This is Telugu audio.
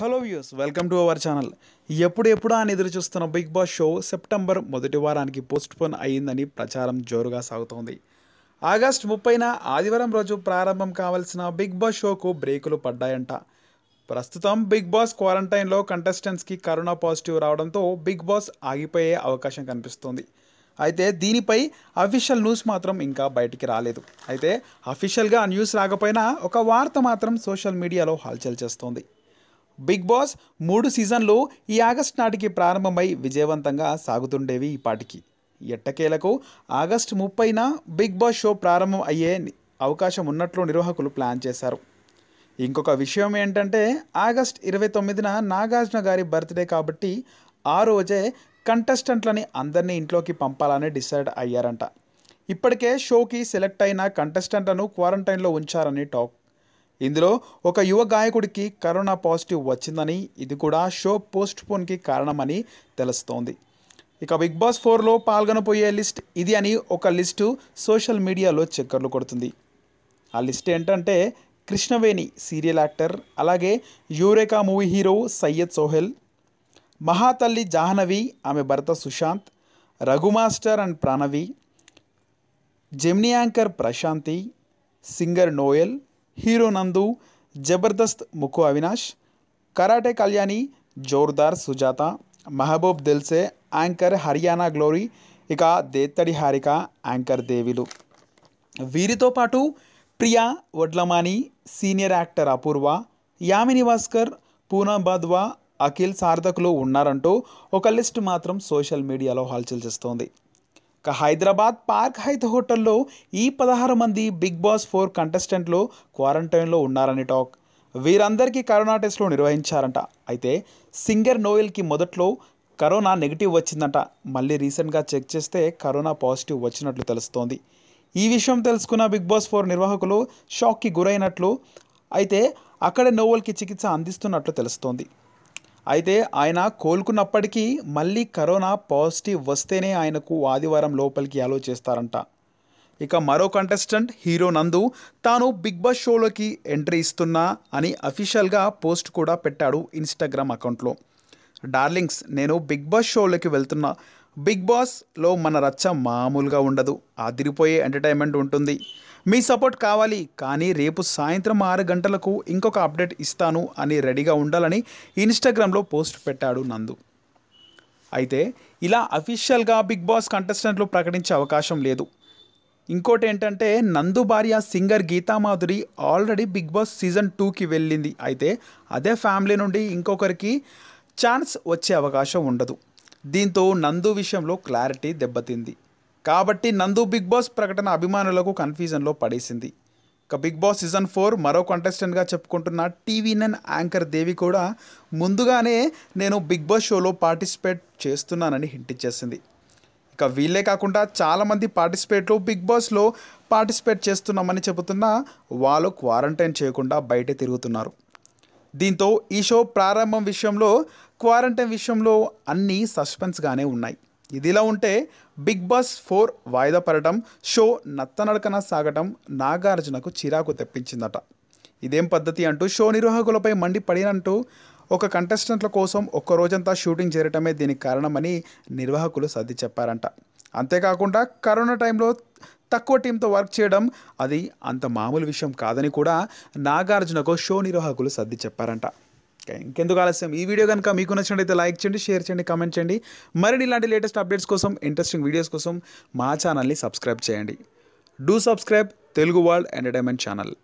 hello viewers welcome to our channel ఎప్పుడు ఆయన అని ఎదురు చూస్తున్న బిగ్ బాస్ షో సెప్టెంబర్ మొదటి వారానికి పోస్ట్పోన్ అయ్యిందని ప్రచారం జోరుగా సాగుతోంది ఆగస్ట్ ముప్పైన ఆదివారం రోజు ప్రారంభం కావాల్సిన బిగ్ బాస్ షోకు బ్రేకులు పడ్డాయంట ప్రస్తుతం బిగ్ బాస్ క్వారంటైన్లో కంటెస్టెంట్స్కి కరోనా పాజిటివ్ రావడంతో బిగ్ బాస్ ఆగిపోయే అవకాశం కనిపిస్తోంది అయితే దీనిపై అఫీషియల్ న్యూస్ మాత్రం ఇంకా బయటికి రాలేదు అయితే అఫీషియల్గా న్యూస్ రాకపోయినా ఒక వార్త మాత్రం సోషల్ మీడియాలో హల్చల్ చేస్తోంది బిగ్ బాస్ మూడు సీజన్లు ఈ ఆగస్ట్ నాటికి ప్రారంభమై విజయవంతంగా సాగుతుండేవి ఈ పాటికి ఎట్టకేలకు ఆగస్టు ముప్పైన బిగ్ బాస్ షో ప్రారంభం అయ్యే అవకాశం ఉన్నట్లు నిర్వాహకులు ప్లాన్ చేశారు ఇంకొక విషయం ఏంటంటే ఆగస్ట్ ఇరవై తొమ్మిదిన నాగార్జున గారి బర్త్డే కాబట్టి ఆ రోజే కంటెస్టెంట్లని అందరినీ ఇంట్లోకి పంపాలని డిసైడ్ అయ్యారంట ఇప్పటికే షోకి సెలెక్ట్ అయిన కంటెస్టెంట్లను క్వారంటైన్లో ఉంచారని టాక్ ఇందులో ఒక యువ గాయకుడికి కరోనా పాజిటివ్ వచ్చిందని ఇది కూడా షో పోస్ట్ పోన్కి కారణమని తెలుస్తోంది ఇక బిగ్ బాస్ ఫోర్లో పాల్గొనపోయే లిస్ట్ ఇది అని ఒక లిస్టు సోషల్ మీడియాలో చక్కర్లు కొడుతుంది ఆ లిస్ట్ ఏంటంటే కృష్ణవేణి సీరియల్ యాక్టర్ అలాగే Eureka movie hero Syed Sohel Mahathalli Jahnavi ఆమె భర్త Sushanth Raghu master and Pranavi Gemini anchor Prashanthi singer Noel hero Nandu Jabardasth Mukku Avinash karate Kalyani Jordar Sujatha Mehaboob Dilse anchor Ariyana Glory ఇక దేత్తడి హారిక యాంకర్ దేవిలు వీరితో పాటు ప్రియా వడ్లమాని సీనియర్ యాక్టర్ అపూర్వ యామిని భాస్కర్ పూనా బాద్వా అఖిల్ సార్థకులు ఉన్నారంటూ ఒక లిస్ట్ మాత్రం సోషల్ మీడియాలో హల్చల్ చేస్తోంది ఇక హైదరాబాద్ పార్క్ హైత్ హోటల్లో ఈ పదహారు మంది బిగ్ బాస్ ఫోర్ కంటెస్టెంట్లు క్వారంటైన్లో ఉన్నారని టాక్ వీరందరికీ కరోనా టెస్ట్లు నిర్వహించారంట అయితే సింగర్ నోయల్కి మొదట్లో కరోనా నెగిటివ్ వచ్చిందంట మళ్ళీ రీసెంట్గా చెక్ చేస్తే కరోనా పాజిటివ్ వచ్చినట్లు తెలుస్తోంది ఈ విషయం తెలుసుకున్న బిగ్ బాస్ ఫోర్ నిర్వాహకులు షాక్కి గురైనట్లు అయితే అక్కడ నోవల్కి చికిత్స అందిస్తున్నట్లు తెలుస్తోంది అయితే ఆయన కోలుకున్నప్పటికీ మళ్ళీ కరోనా పాజిటివ్ వస్తేనే ఆయనకు ఆదివారం లోపలికి అలో చేస్తారంట ఇక మరో కంటెస్టెంట్ హీరో నందు తాను బిగ్ బాస్ షోలోకి ఎంట్రీ ఇస్తున్నా అని అఫీషియల్గా పోస్ట్ కూడా పెట్టాడు ఇన్స్టాగ్రామ్ అకౌంట్లో డార్లింగ్స్ నేను బిగ్ బాస్ షోలోకి వెళ్తున్నా బిగ్ బాస్లో మన రచ్చ మామూలుగా ఉండదు అదిరిపోయే ఎంటర్టైన్మెంట్ ఉంటుంది మీ సపోర్ట్ కావాలి కానీ రేపు సాయంత్రం ఆరు గంటలకు ఇంకొక అప్డేట్ ఇస్తాను అని రెడీగా ఉండాలని ఇన్స్టాగ్రామ్లో పోస్ట్ పెట్టాడు నందు అయితే ఇలా అఫీషియల్గా బిగ్ బాస్ కంటెస్టెంట్లు ప్రకటించే అవకాశం లేదు ఇంకోటి ఏంటంటే నందు భార్య singer Geetha Madhuri already Bigg Boss season టూకి వెళ్ళింది అయితే అదే ఫ్యామిలీ నుండి ఇంకొకరికి ఛాన్స్ వచ్చే అవకాశం ఉండదు దీంతో నందు విషయంలో క్లారిటీ దెబ్బతింది కాబట్టి నందు బిగ్ బాస్ ప్రకటన అభిమానులకు కన్ఫ్యూజన్లో పడేసింది ఇక బిగ్ బాస్ సీజన్ ఫోర్ మరో కంటెస్టెంట్గా చెప్పుకుంటున్న టీవీ నన్ యాంకర్ దేవి కూడా ముందుగానే నేను బిగ్ బాస్ షోలో పార్టిసిపేట్ చేస్తున్నానని హింట్ ఇచ్చేసింది ఇక వీళ్ళే కాకుండా చాలామంది పార్టిసిపేట్లు బిగ్ బాస్లో పార్టిసిపేట్ చేస్తున్నామని చెబుతున్నా వాళ్ళు క్వారంటైన్ చేయకుండా బయట తిరుగుతున్నారు దీంతో ఈ షో ప్రారంభం విషయంలో క్వారంటైన్ విషయంలో అన్నీ సస్పెన్స్గానే ఉన్నాయి ఇదిలా ఉంటే బిగ్ బాస్ ఫోర్ వాయిదా పడటం షో నత్తనడకన సాగటం నాగార్జునకు చిరాకు తెప్పించిందట ఇదేం పద్ధతి అంటూ షో నిర్వాహకులపై మండి పడినంటూ ఒక కంటెస్టెంట్ల కోసం ఒక్క రోజంతా షూటింగ్ చేరటమే దీనికి కారణమని నిర్వాహకులు సర్ది చెప్పారంట అంతేకాకుండా కరోనా టైంలో తక్కువ టీంతో వర్క్ చేయడం అది అంత మామూలు విషయం కాదని కూడా నాగార్జునకు షో నిర్వాహకులు సర్ది చెప్పారంట ఇంకెందుకు ఆలస్యం ఈ వీడియో కనుక మీకు నచ్చినట్లయితే లైక్ చేయండి షేర్ చేయండి కామెంట్ చేయండి మరిన్ని ఇలాంటి లేటెస్ట్ అప్డేట్స్ కోసం ఇంట్రెస్టింగ్ వీడియోస్ కోసం మా ఛానల్ని సబ్స్క్రైబ్ చేయండి do subscribe Telugu world entertainment channel